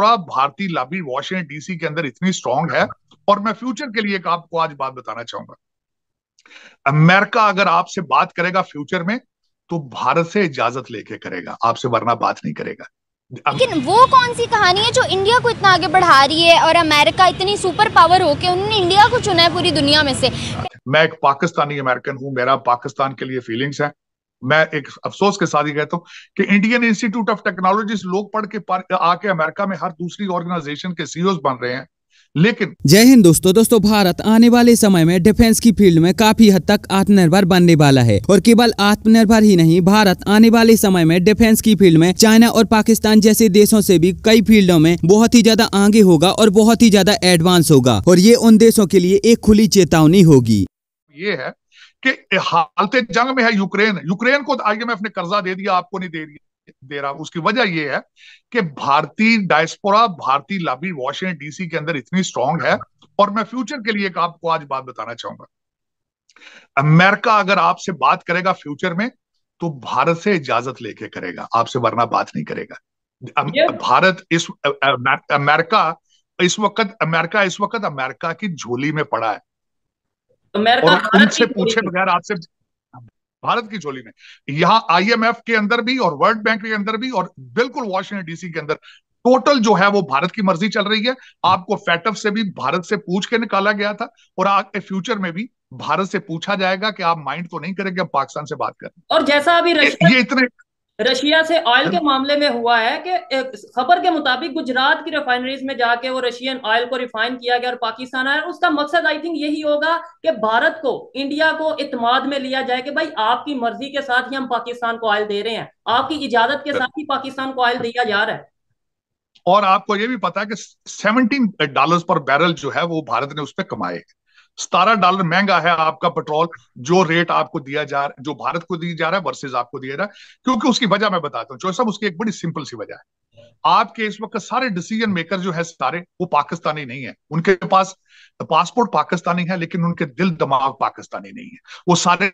परंपरा भारतीय lobby Washington DC के अंदर इतनी स्ट्रांग है और मैं फ्यूचर के लिए एक आपको आज बात बताना चाहूंगा अमेरिका अगर आपसे बात करेगा फ्यूचर में तो भारत से इजाजत लेके करेगा आपसे वरना बात नहीं करेगा लेकिन वो कौन सी कहानी है जो इंडिया को इतना आगे बढ़ा रही है और अमेरिका इतनी सुपर पावर होके उन्होंने इंडिया को चुना है पूरी दुनिया में से मैं एक पाकिस्तानी अमेरिकन हूँ मेरा पाकिस्तान के लिए फीलिंग्स है मैं एक अफसोस के साथ ही कहता हूँ कि इंडियन इंस्टीट्यूट ऑफ टेक्नोलॉजी लोग पढ़ के आके अमेरिका में हर दूसरी ऑर्गेनाइजेशन के सीईओ e बन रहे हैं लेकिन जय हिंद दोस्तों दोस्तों भारत आने वाले समय में डिफेंस की फील्ड में काफी हद तक आत्मनिर्भर बनने वाला है और केवल आत्मनिर्भर ही नहीं भारत आने वाले समय में डिफेंस की फील्ड में चाइना और पाकिस्तान जैसे देशों से भी कई फील्डों में बहुत ही ज्यादा आगे होगा और बहुत ही ज्यादा एडवांस होगा और ये उन देशों के लिए एक खुली चेतावनी होगी ये है कि हालत जंग में है यूक्रेन यूक्रेन को आईएमएफ ने कर्जा दे दिया आपको नहीं दे दिया दे रहा उसकी वजह यह है कि भारतीय डायस्पोरा भारतीय लाबी वॉशिंगटन डीसी के अंदर इतनी स्ट्रांग है और मैं फ्यूचर के लिए एक आपको आज बात बताना चाहूंगा अमेरिका अगर आपसे बात करेगा फ्यूचर में तो भारत से इजाजत लेके करेगा आपसे वरना बात नहीं करेगा भारत इस अमेरिका इस वक्त अमेरिका इस वक्त अमेरिका की झोली में पड़ा है अमेरिका उनसे पूछे बगैर आपसे भारत की झोली में यहाँ आईएमएफ के अंदर भी और वर्ल्ड बैंक के अंदर भी और बिल्कुल वॉशिंगटन डीसी के अंदर टोटल जो है वो भारत की मर्जी चल रही है आपको फैटअप से भी भारत से पूछ के निकाला गया था और आगे फ्यूचर में भी भारत से पूछा जाएगा कि आप माइंड तो नहीं करेंगे पाकिस्तान से बात करें और जैसा अभी ये, ये इतने रशिया से ऑयल के हम्म। मामले में हुआ है कि खबर के मुताबिक गुजरात की रिफाइनरीज में जाके वो रशियन ऑयल को रिफाइन किया गया और पाकिस्तान आया उसका मकसद आई थिंक यही होगा कि भारत को इंडिया को इतमाद में लिया जाए कि भाई आपकी मर्जी के साथ ही हम पाकिस्तान को ऑयल दे रहे हैं आपकी इजाजत के साथ ही पाकिस्तान को ऑयल दिया जा रहा है और आपको ये भी पता है कि सेवनटीन डॉलर पर बैरल जो है वो भारत ने उस पर कमाए हैं सतारह डॉलर महंगा है आपका पेट्रोल जो रेट आपको दिया जा रहा है जो भारत को दिया जा रहा है वर्सेज आपको दिया जा रहा है क्योंकि उसकी वजह मैं बताता हूँ चौहर उसकी एक बड़ी सिंपल सी वजह है आपके इस वक्त सारे डिसीजन मेकर जो है सारे वो पाकिस्तानी नहीं है उनके पास पासपोर्ट पाकिस्तानी है लेकिन उनके दिल दिमाग पाकिस्तानी नहीं है वो सारे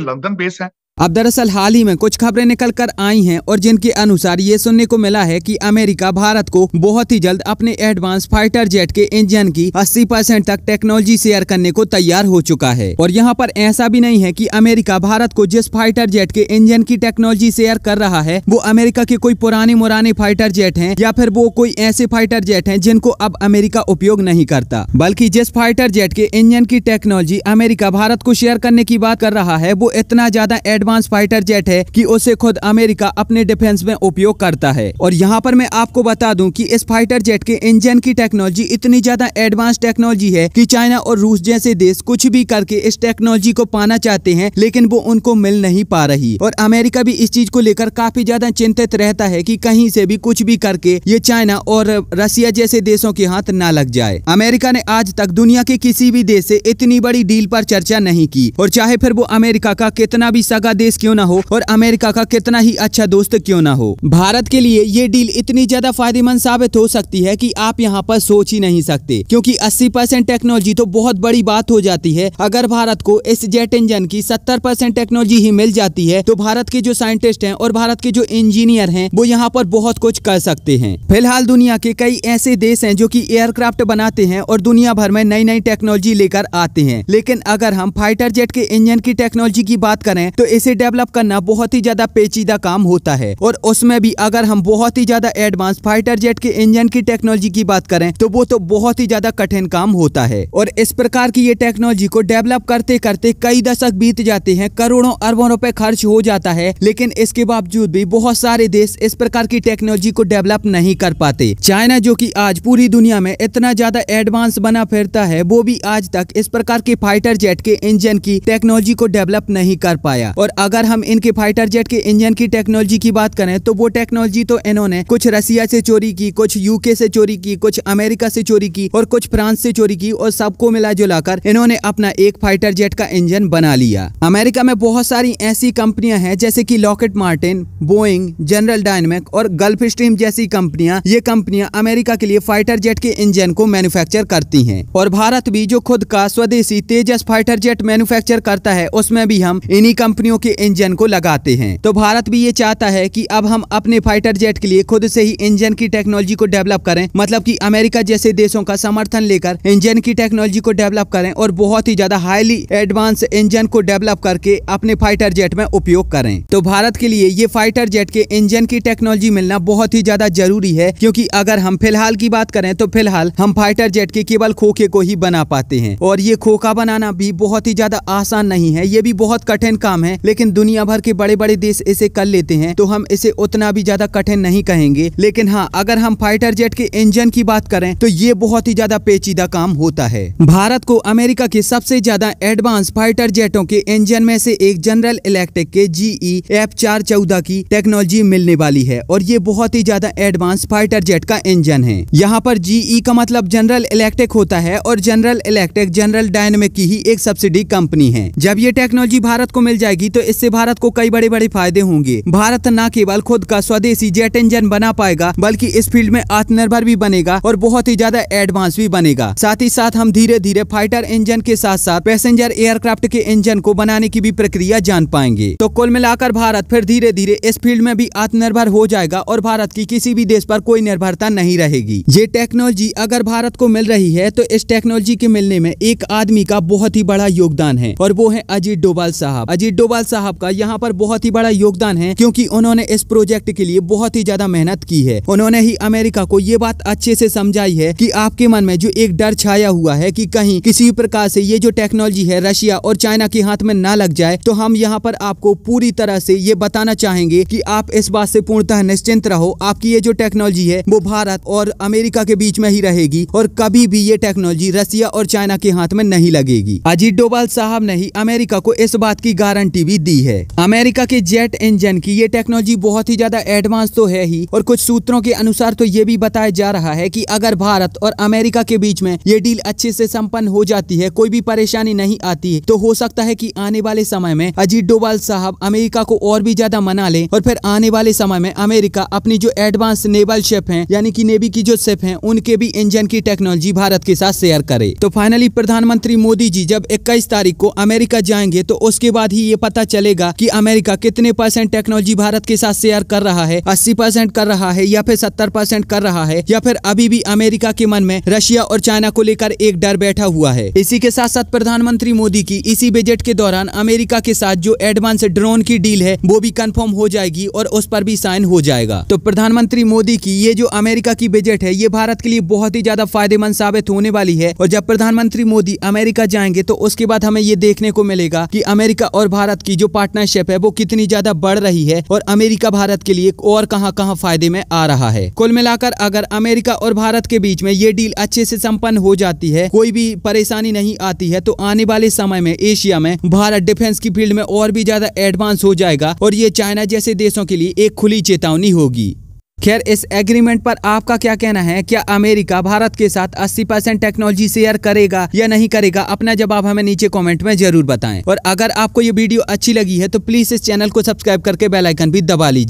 लंदन बेस है अब दरअसल हाल ही में कुछ खबरें निकल कर आई हैं और जिनके अनुसार ये सुनने को मिला है कि अमेरिका भारत को बहुत ही जल्द अपने एडवांस फाइटर जेट के इंजन की 80 परसेंट तक टेक्नोलॉजी शेयर करने को तैयार हो चुका है और यहाँ पर ऐसा भी नहीं है कि अमेरिका भारत को जिस फाइटर जेट के इंजन की टेक्नोलॉजी शेयर कर रहा है वो अमेरिका के कोई पुराने मुराने फाइटर जेट है या फिर वो कोई ऐसे फाइटर जेट है जिनको अब अमेरिका उपयोग नहीं करता बल्कि जिस फाइटर जेट के इंजन की टेक्नोलॉजी अमेरिका भारत को शेयर करने की बात कर रहा है वो इतना ज्यादा एडवांस एडवांस फाइटर जेट है कि उसे खुद अमेरिका अपने डिफेंस में उपयोग करता है और यहाँ पर मैं आपको बता दूं कि इस फाइटर जेट के इंजन की टेक्नोलॉजी इतनी ज्यादा एडवांस टेक्नोलॉजी है कि चाइना और रूस जैसे देश कुछ भी करके इस टेक्नोलॉजी को पाना चाहते हैं लेकिन वो उनको मिल नहीं पा रही और अमेरिका भी इस चीज को लेकर काफी ज्यादा चिंतित रहता है की कहीं से भी कुछ भी करके ये चाइना और रसिया जैसे देशों के हाथ न लग जाए अमेरिका ने आज तक दुनिया के किसी भी देश से इतनी बड़ी डील पर चर्चा नहीं की और चाहे फिर वो अमेरिका का कितना भी सगा देश क्यों ना हो और अमेरिका का कितना ही अच्छा दोस्त क्यों ना हो भारत के लिए ये डील इतनी ज्यादा फायदेमंद साबित हो सकती है की आप यहाँ पर सोच ही नहीं सकते 80 अस्सी टेक्नोलॉजी तो बहुत बड़ी बात हो जाती है अगर भारत को इस जेट इंजन की सत्तर टेक्नोलॉजी ही मिल जाती है तो भारत के जो साइंटिस्ट है और भारत के जो इंजीनियर है वो यहाँ पर बहुत कुछ कर सकते हैं फिलहाल दुनिया के कई ऐसे देश है जो की एयरक्राफ्ट बनाते हैं और दुनिया भर में नई नई टेक्नोलॉजी लेकर आते हैं लेकिन अगर हम फाइटर जेट के इंजन की टेक्नोलॉजी की बात करें तो इसे डेवलप करना बहुत ही ज्यादा पेचीदा काम होता है और उसमें भी अगर हम बहुत ही ज्यादा एडवांस फाइटर जेट के इंजन की टेक्नोलॉजी की बात करें तो वो तो बहुत ही ज्यादा कठिन काम होता है और इस प्रकार की ये टेक्नोलॉजी को डेवलप करते करते कई दशक बीत जाते हैं करोड़ों अरबों रुपए खर्च हो जाता है लेकिन इसके बावजूद भी बहुत सारे देश इस प्रकार की टेक्नोलॉजी को डेवलप नहीं कर पाते चाइना जो की आज पूरी दुनिया में इतना ज्यादा एडवांस बना फिरता है वो भी आज तक इस प्रकार के फाइटर जेट के इंजन की टेक्नोलॉजी को डेवलप नहीं कर पाया और और अगर हम इनके फाइटर जेट के इंजन की टेक्नोलॉजी की बात करें तो वो टेक्नोलॉजी तो इन्होंने कुछ रसिया से चोरी की कुछ यूके से चोरी की कुछ अमेरिका से चोरी की और कुछ फ्रांस से चोरी की और सबको मिला जुलाकर इन्होंने अपना एक फाइटर जेट का इंजन बना लिया अमेरिका में बहुत सारी ऐसी कंपनियां हैं जैसे कि Lockheed Martin Boeing General Dynamic और गल्फ स्ट्रीम जैसी कंपनियां ये कंपनियां अमेरिका के लिए फाइटर जेट के इंजन को मैन्युफैक्चर करती हैं और भारत भी जो खुद का स्वदेशी तेजस फाइटर जेट मैन्युफैक्चर करता है उसमें भी हम इन्हीं कंपनियों विमानों के इंजन को लगाते हैं तो भारत भी ये चाहता है की अब हम अपने फाइटर जेट के लिए खुद से ही इंजन की टेक्नोलॉजी को डेवलप करें मतलब की अमेरिका जैसे देशों का समर्थन लेकर इंजन की टेक्नोलॉजी को डेवलप करें और बहुत ही ज्यादा हाईली एडवांस इंजन को डेवलप करके अपने फाइटर जेट में उपयोग करें तो भारत के लिए ये फाइटर जेट के इंजन की टेक्नोलॉजी मिलना बहुत ही ज्यादा जरूरी है क्योंकि अगर हम फिलहाल की बात करें तो फिलहाल हम फाइटर जेट के केवल खोखे को ही बना पाते हैं और ये खोखा बनाना भी बहुत ही ज्यादा आसान नहीं है ये भी बहुत कठिन काम है लेकिन दुनिया भर के बड़े बड़े देश इसे कर लेते हैं तो हम इसे उतना भी ज्यादा कठिन नहीं कहेंगे लेकिन हाँ अगर हम फाइटर जेट के इंजन की बात करें तो ये बहुत ही ज्यादा पेचीदा काम होता है भारत को अमेरिका के सबसे ज्यादा एडवांस फाइटर जेटों के इंजन में से एक जनरल इलेक्ट्रिक के जीई एफ चार चौदह की टेक्नोलॉजी मिलने वाली है और ये बहुत ही ज्यादा एडवांस फाइटर जेट का इंजन है यहाँ पर जीई का मतलब जनरल इलेक्ट्रिक होता है और जनरल इलेक्ट्रिक जनरल डायनेमिक की ही एक सब्सिडी कंपनी है जब ये टेक्नोलॉजी भारत को मिल जाएगी तो तो इससे भारत को कई बड़े बड़े फायदे होंगे भारत न केवल खुद का स्वदेशी जेट इंजन बना पाएगा बल्कि इस फील्ड में आत्मनिर्भर भी बनेगा और बहुत ही ज्यादा एडवांस भी बनेगा साथ ही साथ हम धीरे धीरे फाइटर इंजन के साथ साथ पैसेंजर एयरक्राफ्ट के इंजन को बनाने की भी प्रक्रिया जान पाएंगे तो कुल मिलाकर भारत फिर धीरे धीरे इस फील्ड में भी आत्मनिर्भर हो जाएगा और भारत की किसी भी देश पर कोई निर्भरता नहीं रहेगी ये टेक्नोलॉजी अगर भारत को मिल रही है तो इस टेक्नोलॉजी के मिलने में एक आदमी का बहुत ही बड़ा योगदान है और वो है अजीत डोभाल साहब अजीत डोभाल साहब का यहाँ पर बहुत ही बड़ा योगदान है क्योंकि उन्होंने इस प्रोजेक्ट के लिए बहुत ही ज्यादा मेहनत की है उन्होंने ही अमेरिका को ये बात अच्छे से समझाई है कि आपके मन में जो एक डर छाया हुआ है कि कहीं किसी प्रकार से ये जो टेक्नोलॉजी है रशिया और चाइना के हाथ में ना लग जाए तो हम यहाँ पर आपको पूरी तरह से ये बताना चाहेंगे की आप इस बात से पूर्णतः निश्चिंत रहो आपकी ये जो टेक्नोलॉजी है वो भारत और अमेरिका के बीच में ही रहेगी और कभी भी ये टेक्नोलॉजी रसिया और चाइना के हाथ में नहीं लगेगी अजीत डोभाल साहब ने ही अमेरिका को इस बात की गारंटी भी भी दी है अमेरिका के जेट इंजन की ये टेक्नोलॉजी बहुत ही ज्यादा एडवांस तो है ही और कुछ सूत्रों के अनुसार तो ये भी बताया जा रहा है की अगर भारत और अमेरिका के बीच में ये डील अच्छे से संपन्न हो जाती है कोई भी परेशानी नहीं आती तो हो सकता है की आने वाले समय में अजीत डोवाल साहब अमेरिका को और भी ज्यादा मना ले और फिर आने वाले समय में अमेरिका अपनी जो एडवांस नेवल शिप है यानी की नेवी की जो शिप है उनके भी इंजन की टेक्नोलॉजी भारत के साथ शेयर करे तो फाइनली प्रधानमंत्री मोदी जी जब इक्कीस तारीख को अमेरिका जाएंगे तो उसके बाद ही ये पता चलेगा कि अमेरिका कितने परसेंट टेक्नोलॉजी भारत के साथ शेयर कर रहा है अस्सी परसेंट कर रहा है या फिर सत्तर परसेंट कर रहा है या फिर अभी भी अमेरिका के मन में रशिया और चाइना को लेकर एक डर बैठा हुआ है इसी के साथ साथ प्रधानमंत्री मोदी की इसी बजट के दौरान अमेरिका के साथ जो एडवांस ड्रोन की डील है वो भी कंफर्म हो जाएगी और उस पर भी साइन हो जाएगा तो प्रधानमंत्री मोदी की ये जो अमेरिका की बजट है ये भारत के लिए बहुत ही ज्यादा फायदेमंद साबित होने वाली है और जब प्रधानमंत्री मोदी अमेरिका जाएंगे तो उसके बाद हमें ये देखने को मिलेगा की अमेरिका और भारत की जो पार्टनरशिप है वो कितनी ज्यादा बढ़ रही है और अमेरिका भारत के लिए और कहां कहां फायदे में आ रहा है कुल मिलाकर अगर अमेरिका और भारत के बीच में ये डील अच्छे से संपन्न हो जाती है कोई भी परेशानी नहीं आती है तो आने वाले समय में एशिया में भारत डिफेंस की फील्ड में और भी ज्यादा एडवांस हो जाएगा और ये चाइना जैसे देशों के लिए एक खुली चेतावनी होगी खैर इस एग्रीमेंट पर आपका क्या कहना है क्या अमेरिका भारत के साथ 80 परसेंट टेक्नोलॉजी शेयर करेगा या नहीं करेगा अपना जवाब हमें नीचे कमेंट में जरूर बताएं और अगर आपको ये वीडियो अच्छी लगी है तो प्लीज इस चैनल को सब्सक्राइब करके बेलाइकन भी दबा लीजिए